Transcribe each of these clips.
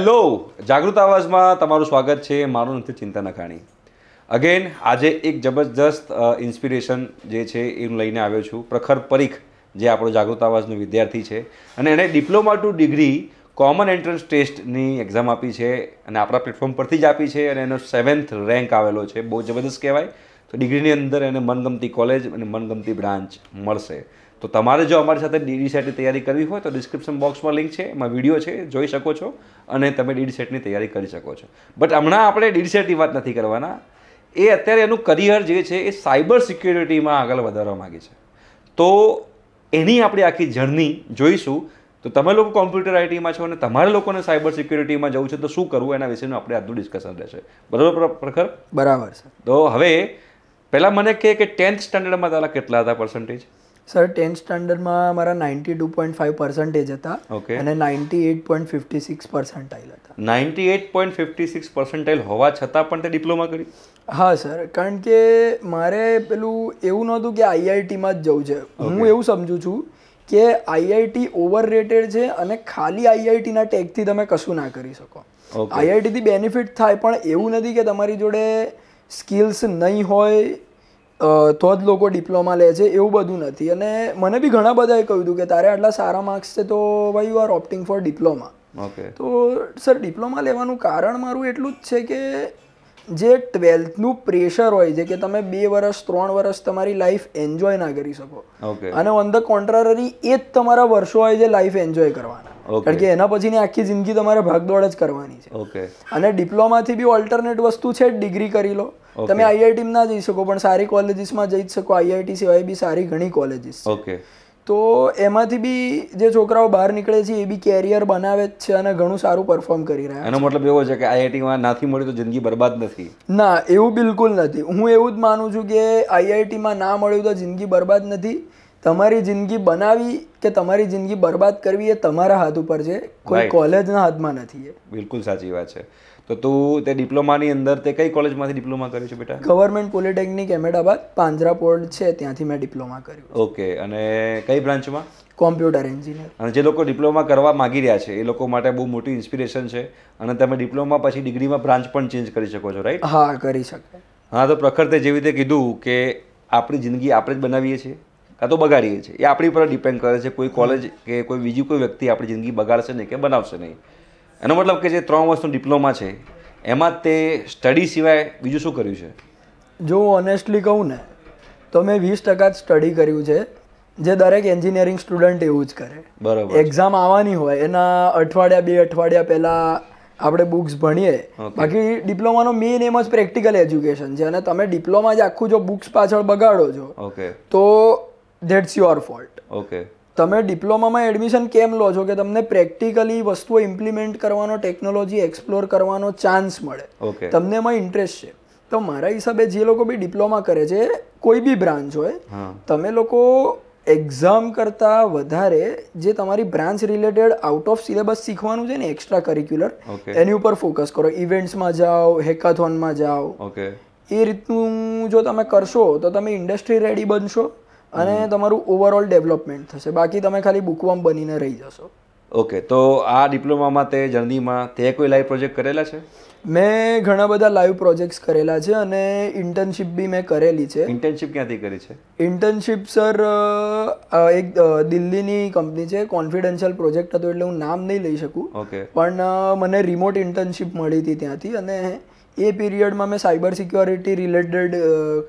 hello જાગૃત આવાજમાં તમારું સ્વાગત છે મારું નથી ચિંતા નખાણી અગેન આજે એક જબરજસ્ત ઇન્સ્પિરેશન જે છે એ હું લઈને આવ્યો છું પ્રખર પરીખ જે આપણો જાગૃત આવાજનો વિદ્યાર્થી છે અને એણે diploma to degree common entrance ટેસ્ટની એક્ઝામ આપી છે અને આપણા પ્લેટફોર્મ પરથી જ આપી છે અને એનો સેવન્થ રેન્ક આવેલો છે બહુ જબરદસ્ત કહેવાય તો ડિગ્રીની અંદર એને મનગમતી કોલેજ અને મનગમતી બ્રાન્ચ મળશે તો તમારે જો અમારી સાથે ડીડી સેટની તૈયારી કરવી હોય તો ડિસ્ક્રિપ્શન બોક્સમાં લિંક છે એમાં વિડીયો છે જોઈ શકો છો અને તમે ડીડી સેટની તૈયારી કરી શકો છો બટ હમણાં આપણે ડીડી સેટની વાત નથી કરવાના એ અત્યારે એનું કરિયર જે છે એ સાયબર સિક્યોરિટીમાં આગળ વધારવા માગે છે તો એની આપણી આખી જર્ની જોઈશું તો તમે લોકો કોમ્પ્યુટર આઈટીમાં છો અને તમારે લોકોને સાયબર સિક્યોરિટીમાં જવું છે તો શું કરવું એના વિશેનું આપણે આજનું ડિસ્કશન રહેશે બરાબર પ્રખર બરાબર છે તો હવે પહેલાં મને કહે કે ટેન્થ સ્ટાન્ડર્ડમાં તારા કેટલા હતા પર્સન્ટેજ સર ટેન્થ સ્ટાન્ડર્ડમાં મારા ninety two point five percentage હતા ઓકે અને ninety eight point fifty six percentile હતા ninety eight point fifty six percentile હોવા છતાં પણ તે ડિપ્લોમા કરી હા સર કારણ કે મારે પેલું એવું નહોતું કે આઈઆઈટીમાં જ જવું છે હું એવું સમજું છું કે આઈઆઈટી ઓવર રેટેડ છે અને ખાલી આઈઆઈટીના ટેકથી તમે કશું ના કરી શકો આઈઆઈટીથી બેનિફિટ થાય પણ એવું નથી કે તમારી જોડે સ્કિલ્સ નહીં હોય તો જ લોકો ડિપ્લોમા લે છે એવું બધું નથી અને મને બી ઘણા બધાએ કહ્યું હતું કે તારે આટલા સારા માર્ક્સ છે તો ભાઈ you are opting for diploma okay તો સર ડિપ્લોમા લેવાનું કારણ મારું એટલું જ છે કે જે ટ્વેલ્થનું પ્રેશર હોય છે કે તમે બે વર્ષ ત્રણ વર્ષ તમારી લાઈફ એન્જોય ના કરી શકો અને ઓન ધ કોન્ટ્રરી એ જ તમારા વર્ષો હોય છે લાઈફ એન્જોય કરવાના કારણ કે એના પછીની આખી જિંદગી તમારે ભાગદોડ જ કરવાની છે ઓકે અને ડિપ્લોમાથી બી ઓલ્ટરનેટ વસ્તુ છે ડિગ્રી કરી લો તમે આઈઆઈટી ના જઈ શકો પણ સારી કોલેજીસમાં જઈ જ શકો આઈઆઈટી સિવાય બી સારી ઘણી કોલેજીસ ઓકે તો એમાંથી બી જે છોકરાઓ બહાર નીકળે છે એ બી કેરિયર બનાવે જ છે અને ઘણું સારું પરફોર્મ કરી રહ્યા એનો મતલબ એવો છે કે આઈઆઈટીમાં નાથી મળ્યું તો જિંદગી બરબાદ નથી ના એવું બિલકુલ નથી હું એવું જ માનું છું કે આઈઆઈટીમાં ના મળ્યું તો જિંદગી બરબાદ નથી તમારી જિંદગી બનાવી કે તમારી જિંદગી બરબાદ કરવી એ તમારા હાથ ઉપર છે કોઈ કોલેજના હાથમાં નથી એ બિલકુલ સાચી વાત છે તો તું તે ડિપ્લોમાની અંદર તે કઈ કોલેજમાંથી ડિપ્લોમા કર્યું છે બેટા ગવર્મેન્ટ પોલિટેકનિક પાંજરા પોર્ટ છે ત્યાંથી મેં ડિપ્લોમા કર્યું ઓકે અને કઈ બ્રાન્ચમાં કોમ્પ્યુટર એન્જિનિયર અને જે લોકો ડિપ્લોમા કરવા માગી રહ્યા છે એ લોકો માટે બહુ મોટી ઇન્સ્પિરેશન છે અને તમે ડિપ્લોમા પછી ડિગ્રીમાં બ્રાન્ચ પણ ચેન્જ કરી શકો છો રાઈટ હા કરી શકાય હા તો પ્રખર તે જેવી રીતે કીધું કે આપણી જિંદગી આપણે જ બનાવીએ છીએ કાં તો બગાડીએ છીએ એ આપણી પર ડિપેન્ડ કરે છે કોઈ કોલેજ કે કોઈ બીજી કોઈ વ્યક્તિ આપણી જિંદગી બગાડશે નહીં કે બનાવશે નહીં એનો મતલબ કે જે ત્રણ વર્ષનો ડિપ્લોમા છે એમાં તે સ્ટડી સિવાય બીજું શું કર્યું છે જો હું ઓનેસ્ટલી કહું ને તો મેં વીસ ટકા જ સ્ટડી કર્યું છે જે દરેક એન્જિનિયરિંગ સ્ટુડન્ટ એવું જ કરે બરાબર એક્ઝામ આવવાની હોય એના અઠવાડિયા બે અઠવાડિયા પહેલાં આપણે બુક્સ ભણીએ બાકી ડિપ્લોમાનો મેઇન એમ જ પ્રેક્ટિકલ એજ્યુકેશન છે અને તમે ડિપ્લોમા જ આખું જો બુક્સ પાછળ બગાડો છો તો ધેટ્સ યોર ફોલ્ટ ઓકે તમે ડિપ્લોમામાં એડમિશન કેમ લો છો કે તમને પ્રેક્ટિકલી વસ્તુઓ ઇમ્પ્લિમેન્ટ કરવાનો ટેકનોલોજી એક્સપ્લોર કરવાનો ચાન્સ મળે તમને એમાં ઇન્ટરેસ્ટ છે તો મારા હિસાબે જે લોકો બી ડિપ્લોમા કરે છે કોઈ બી બ્રાન્ચ હોય તમે લોકો એક્ઝામ કરતાં વધારે જે તમારી branch related out of syllabus શીખવાનું છે ને એક્સ્ટ્રા કરિક્યુલર એની ઉપર ફોકસ કરો ઇવેન્ટ્સમાં જાઓ હેકાથોનમાં જાઓ એ રીતનું જો તમે કરશો તો તમે ઇન્ડસ્ટ્રી રેડી બનશો અને તમારું ઓવરઓલ ડેવલપમેન્ટ થશે બાકી તમે ખાલી બુકવમ બનીને રહી જશો ઓકે તો આ ડિપ્લોમામાં તે જર્નીમાં તે કોઈ લાઈવ પ્રોજેક્ટ કરેલા છે મેં ઘણા બધા લાઈવ પ્રોજેક્ટ્સ કરેલા છે અને ઇન્ટર્નશિપ બી મેં કરેલી છે ઇન્ટર્નશિપ ક્યાંથી કરી છે ઇન્ટર્નશિપ સર એક દિલ્હીની કંપની છે કોન્ફિડેન્શિયલ પ્રોજેક્ટ હતો એટલે હું નામ નહીં લઈ શકું ઓકે પણ મને રિમોટ ઇન્ટર્નશિપ મળી હતી ત્યાંથી અને એ પીરિયડમાં મેં સાયબર સિક્યોરિટી રિલેટેડ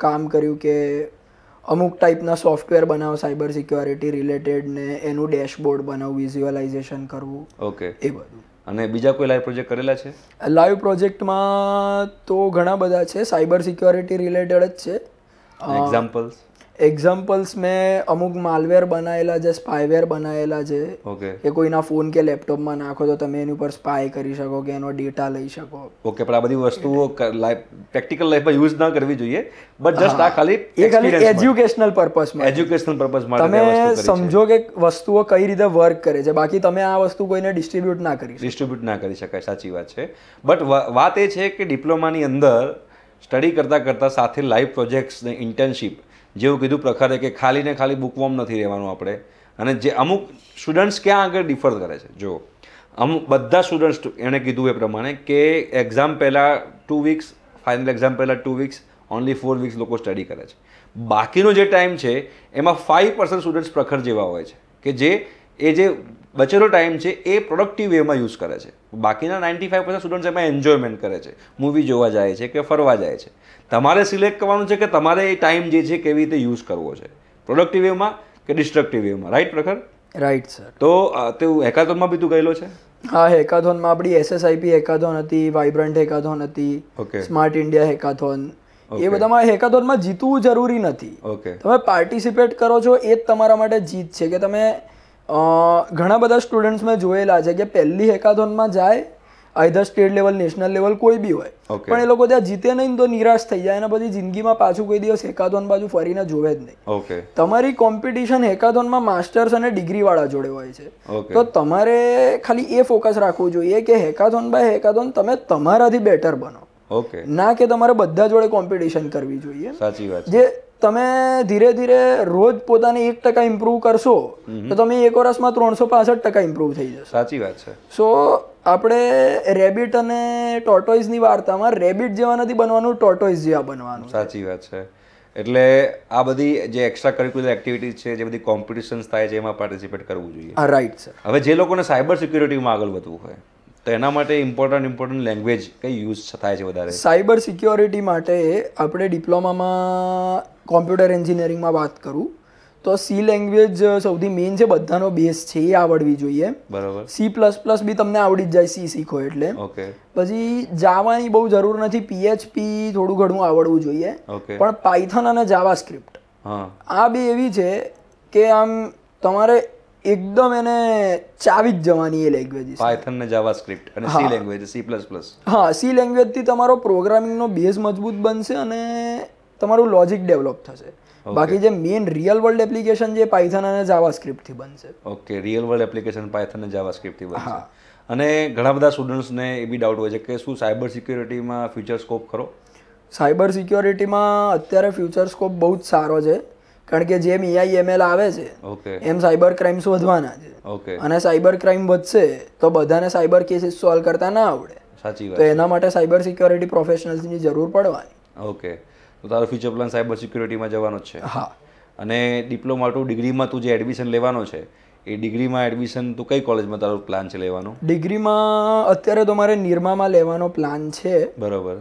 કામ કર્યું કે અમુક ટાઈપના સોફ્ટવેર બનાવો સાયબર સિક્યોરિટી રિલેટેડ ને એનું ડેશબોર્ડ બનાવવું વિઝ્યુઅલાઇઝેશન કરવું ઓકે એ બધું અને બીજા કોઈ લાઈવ પ્રોજેક્ટ કરેલા છે લાઈવ પ્રોજેક્ટમાં તો ઘણા બધા છે સાયબર સિક્યોરિટી રિલેટેડ જ છે એક્ઝામ્પલ્સ એક્ઝામ્પલ્સ મેં અમુક માલવેર બનાવેલા છે સ્પાયવેર બનાવેલા છે ઓકે કે કોઈના ફોન કે લેપટોપમાં નાખો તો તમે એની ઉપર સ્પાય કરી શકો કે એનો ડેટા લઈ શકો ઓકે પણ આ બધી વસ્તુઓ પ્રેક્ટિકલ લાઈફમાં યુઝ ના કરવી જોઈએ બટ જસ્ટ આ ખાલી એ ખાલી એજ્યુકેશનલ પર્પસમાં એજ્યુકેશનલ પર્પસ માટે તમે સમજો કે વસ્તુઓ કઈ રીતે વર્ક કરે છે બાકી તમે આ વસ્તુ કોઈને ડિસ્ટ્રીબ્યુટ ના કરી ડિસ્ટ્રીબ્યુટ ના કરી શકાય સાચી વાત છે બટ વાત એ છે કે ડિપ્લોમાની અંદર સ્ટડી કરતાં કરતાં સાથે લાઈવ પ્રોજેક્ટ્સ ને ઇન્ટર્નશીપ જેવું કીધું પ્રખરે કે ખાલી ને ખાલી બુકવોમ નથી રહેવાનું આપણે અને જે અમુક સ્ટુડન્ટ્સ ક્યાં આગળ ડિફર કરે છે જો અમુક બધા સ્ટુડન્ટ્સ એણે કીધું એ પ્રમાણે કે એક્ઝામ પહેલાં ટુ વીક્સ ફાઇનલ એક્ઝામ પહેલાં two weeks only four weeks લોકો સ્ટડી કરે છે બાકીનો જે ટાઈમ છે એમાં ફાઇવ પર્સન્ટ સ્ટુડન્ટ્સ પ્રખર જેવા હોય છે કે જે એ જે બચેલો ટાઈમ છે એ પ્રોડક્ટિવ વેમાં યુઝ કરે છે બાકીના નાઇન્ટી ફાઈવ પર્સન્ટ સ્ટુડન્ટ્સ એમાં એન્જોયમેન્ટ કરે છે મૂવી જોવા જાય છે કે ફરવા જાય છે તમારે સિલેક્ટ કરવાનું છે કે તમારે એ ટાઈમ જે છે કેવી રીતે યુઝ કરવો છે પ્રોડક્ટિવ વેમાં કે ડિસ્ટ્રક્ટિવ વેમાં રાઈટ પ્રખર રાઈટ સર તો તેવું હેકાથોનમાં બી તું ગયેલો છે હા હેકાથોનમાં આપણી એસએસઆઈપી હેકાથોન હતી વાઇબ્રન્ટ હેકાથોન હતી ઓકે સ્માર્ટ ઇન્ડિયા હેકાથોન એ બધામાં હેકાથોનમાં જીતવું જરૂરી નથી ઓકે તમે પાર્ટિસિપેટ કરો છો એ જ તમારા માટે જીત છે કે તમે ઘણા બધા સ્ટુડન્ટ્સ મેં જોયેલા છે કે પહેલી હેકાથોનમાં જાય either state level national level કોઈ બી હોય પણ એ લોકો ત્યાં જીતે નહીં તો નિરાશ થઈ જાય અને પછી જિંદગીમાં પાછું કોઈ દિવસ હેકાથોન બાજુ ફરીને જોવે જ નહીં તમારી કોમ્પિટિશન હેકાથોનમાં માસ્ટર્સ અને ડિગ્રી વાળા જોડે હોય છે તો તમારે ખાલી એ ફોકસ રાખવું જોઈએ કે હેકાથોન બાય હેકાથોન તમે તમારાથી બેટર બનો ના કે તમારે બધા જોડે કોમ્પિટિશન કરવી જોઈએ સાચી વાત જે તમે ધીરે ધીરે રોજ પોતાને એક ટકા ઇમ્પ્રૂવ કરશો તો તમે એક વર્ષમાં ત્રણસો પાસઠ ટકા ઇમ્પ્રૂવ થઈ જશે સાચી વાત છે સો આપણે રેબિટ અને ટોર્ટોઇઝની વાર્તામાં રેબિટ જેવા નથી બનવાનું ટોર્ટોઇઝ જેવા બનવાનું સાચી વાત છે એટલે આ બધી જે એક્સ્ટ્રા કરિક્યુલર એક્ટિવિટીઝ છે જે બધી કોમ્પિટિશન્સ થાય છે એમાં પાર્ટિસિપેટ કરવું જોઈએ હા રાઈટ સર હવે જે લોકોને સાયબર સિક્યોરિટીમાં આગળ વધવું હોય તો એના માટે ઇમ્પોર્ટન્ટ ઇમ્પોર્ટન્ટ લેંગ્વેજ કઈ યુઝ થાય છે વધારે સાયબર સિક્યોરિટી માટે આપણે ડિપ્લોમામાં કોમ્પ્યુટર એન્જિનિયરિંગમાં વાત કરું તો સી લેંગ્વેજ સૌથી મેઇન છે બધાનો બેઝ છે એ આવડવી જોઈએ બરાબર સી પ્લસ પ્લસ બી તમને આવડી જ જાય સી શીખો એટલે ઓકે પછી જાવાની બહુ જરૂર નથી પીએચપી થોડું ઘણું આવડવું જોઈએ પણ પાયથન અને જાવા સ્ક્રિપ્ટ આ બે એવી છે કે આમ તમારે એકદમ એને ચાવી જ જવાની એ લેંગ્વેજ પાયથન ને જાવા સ્ક્રિપ્ટ અને C language C plus plus હા સી થી તમારો પ્રોગ્રામિંગ નો બેઝ મજબૂત બનશે અને તમારું લોજિક ડેવલપ થશે બાકી જે મેઇન રિયલ વર્લ્ડ એપ્લિકેશન જે પાયથન અને જાવાસ્ક્રિપ્ટથી બનશે okay real world application Python અને જાવાસ્ક્રિપ્ટથી બનશે અને ઘણા બધા સ્ટુડન્ટ્સને એ બી ડાઉટ હોય છે કે શું સાયબર સિક્યોરિટીમાં ફ્યુચર સ્કોપ ખરો સાયબર સિક્યોરિટીમાં અત્યારે ફ્યુચર સ્કોપ બહુ જ સારો છે કારણ કે જેમ એઆઈ એમએલ આવે છે એમ સાયબર ક્રાઇમ્સ વધવાના છે અને સાયબર ક્રાઇમ વધશે તો બધાને સાયબર કેસીસ સોલ્વ કરતા ના આવડે સાચી વાત તો એના માટે સાયબર સિક્યોરિટી પ્રોફેશનલ્સની જરૂર પડવાની ઓકે તો તારો ફ્યુચર પ્લાન સાયબર સિક્યુરિટીમાં જવાનો છે હા અને ડિપ્લોમા ટુ ડિગ્રીમાં તું જે એડમિશન લેવાનો છે એ ડિગ્રીમાં એડમિશન તું કઈ કોલેજમાં તારો પ્લાન છે લેવાનો ડિગ્રીમાં અત્યારે તો મારે નિરમામાં લેવાનો પ્લાન છે બરાબર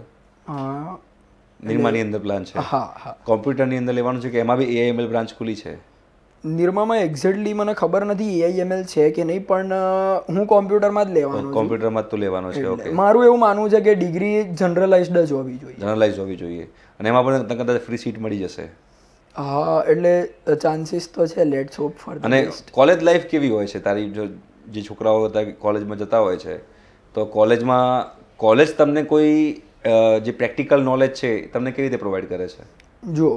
નિરમાની અંદર પ્લાન છે હા હા કોમ્પ્યુટરની અંદર લેવાનું છે કે એમાં બી એઆઈએમએલ બ્રાન્ચ ખુલી છે નિરમામાં એક્ઝેક્ટલી મને ખબર નથી એઆઈએમએલ છે કે નહીં પણ હું કોમ્પ્યુટરમાં જ લેવાનો કોમ્પ્યુટરમાં જ તો લેવાનો છે ઓકે મારું એવું માનવું છે કે ડિગ્રી જનરલાઇઝડ જ હોવી જોઈએ જનરલાઇઝ હોવી જોઈએ અને એમાં પણ તમને કદાચ ફ્રી સીટ મળી જશે હા એટલે ચાન્સીસ તો છે લેટ્સ હોપ ફોર અને કોલેજ લાઈફ કેવી હોય છે તારી જો જે છોકરાઓ હતા કોલેજમાં જતા હોય છે તો કોલેજમાં કોલેજ તમને કોઈ જે પ્રેક્ટિકલ નોલેજ છે તમને કેવી રીતે પ્રોવાઈડ કરે છે જો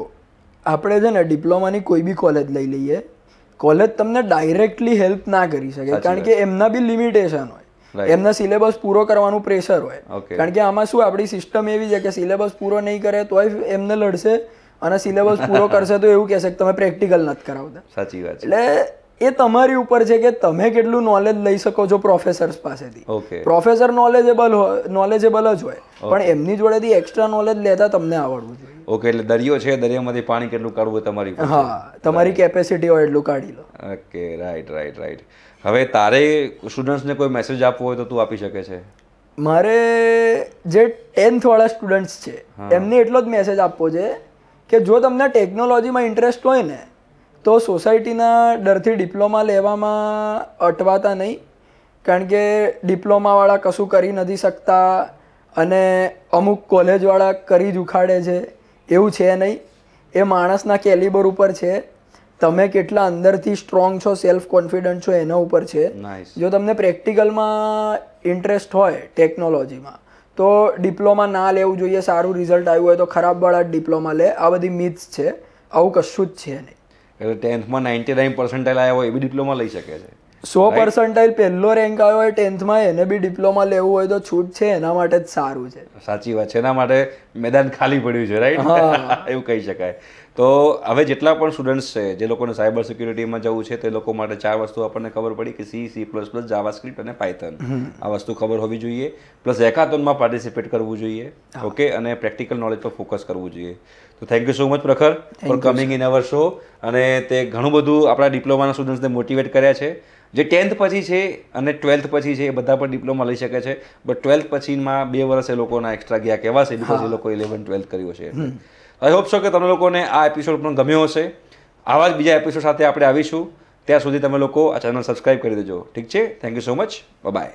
આપણે છે ને ડિપ્લોમાની કોઈ બી કોલેજ લઈ લઈએ કોલેજ તમને ડાયરેક્ટલી હેલ્પ ના કરી શકે કારણ કે એમના બી લિમિટેશન હોય એમના સિલેબસ પૂરો કરવાનું પ્રેશર હોય કારણ કે આમાં શું આપણી સિસ્ટમ એવી છે કે સિલેબસ પૂરો નહીં કરે તોય એમને લડશે અને સિલેબસ પૂરો કરશે તો એવું કહેશે કે તમે પ્રેક્ટિકલ નથી કરાવતા સાચી વાત એટલે એ તમારી ઉપર છે કે તમે કેટલું નોલેજ લઈ શકો છો પ્રોફેસર્સ પાસેથી પ્રોફેસર નોલેજેબલ હોય નોલેજેબલ જ હોય પણ એમની જોડેથી એક્સ્ટ્રા નોલેજ લેતા તમને આવડવું જોઈએ ઓકે એટલે દરિયો છે દરિયામાંથી પાણી કેટલું કાઢવું તમારી હા તમારી કેપેસિટી હોય એટલું કાઢી લો ઓકે રાઈટ રાઈટ રાઈટ હવે તારે સ્ટુડન્ટ્સને કોઈ મેસેજ આપવો હોય તો તું આપી શકે છે મારે જે ટેન્થવાળા સ્ટુડન્ટ્સ છે એમને એટલો જ મેસેજ આપવો છે કે જો તમને ટેકનોલોજીમાં ઇન્ટરેસ્ટ હોય ને તો સોસાયટીના ડરથી ડિપ્લોમા લેવામાં અટવાતા નહીં કારણ કે ડિપ્લોમાવાળા કશું કરી નથી શકતા અને અમુક કોલેજવાળા કરી જ ઉખાડે છે એવું છે નહીં એ માણસના કેલિબર ઉપર છે તમે કેટલા અંદરથી સ્ટ્રોંગ છો સેલ્ફ કોન્ફિડન્ટ છો એના ઉપર છે જો તમને પ્રેક્ટિકલમાં ઇન્ટરેસ્ટ હોય ટેકનોલોજીમાં તો ડિપ્લોમા ના લેવું જોઈએ સારું રિઝલ્ટ આવ્યું હોય તો ખરાબવાળા ડિપ્લોમા લે આ બધી મિથ્સ છે આવું કશું જ છે નહીં એટલે ટેન્થમાં નાઇન્ટી નાઇન પર્સન્ટાઇલ આવ્યા હોય એ બી ડિપ્લોમા લઈ શકે છે સો પર્સન્ટાઇલ પહેલો રેન્ક આવ્યો હોય ટેન્થમાં એને બી ડિપ્લોમા લેવું હોય તો છૂટ છે એના માટે જ સારું છે સાચી વાત છે એના માટે મેદાન ખાલી પડ્યું છે રાઈટ એવું કહી શકાય તો હવે જેટલા પણ સ્ટુડન્ટ્સ છે જે લોકોને સાયબર સિક્યુરિટીમાં જવું છે તે લોકો માટે ચાર વસ્તુ આપણને ખબર પડી કે C C plus plus JavaScript અને પાયથન આ વસ્તુ ખબર હોવી જોઈએ પ્લસ હેકાથોનમાં પાર્ટિસિપેટ કરવું જોઈએ ઓકે અને પ્રેક્ટિકલ નોલેજ પર ફોકસ કરવું જોઈએ તો thank you so much Prakhar for coming in our show અને તે ઘણું બધું આપણા ડિપ્લોમાના સ્ટુડન્ટ્સને મોટિવેટ કર્યા છે જે ટેન્થ પછી છે અને ટ્વેલ્થ પછી છે એ બધા પણ ડિપ્લોમા લઈ શકે છે બટ ટ્વેલ્થ પછીમાં બે વર્ષ એ લોકોના એક્સ્ટ્રા ગયા કહેવાશે બિકોઝ એ લોકો ઇલેવન ટ્વેલ્થ કર્યું છે આઈ હોપ છો કે તમને લોકોને આ એપિસોડ પણ ગમ્યો હશે આવા જ બીજા એપિસોડ સાથે આપણે આવીશું ત્યાં સુધી તમે લોકો આ ચેનલ સબસ્ક્રાઈબ કરી દેજો ઠીક છે thank you so much by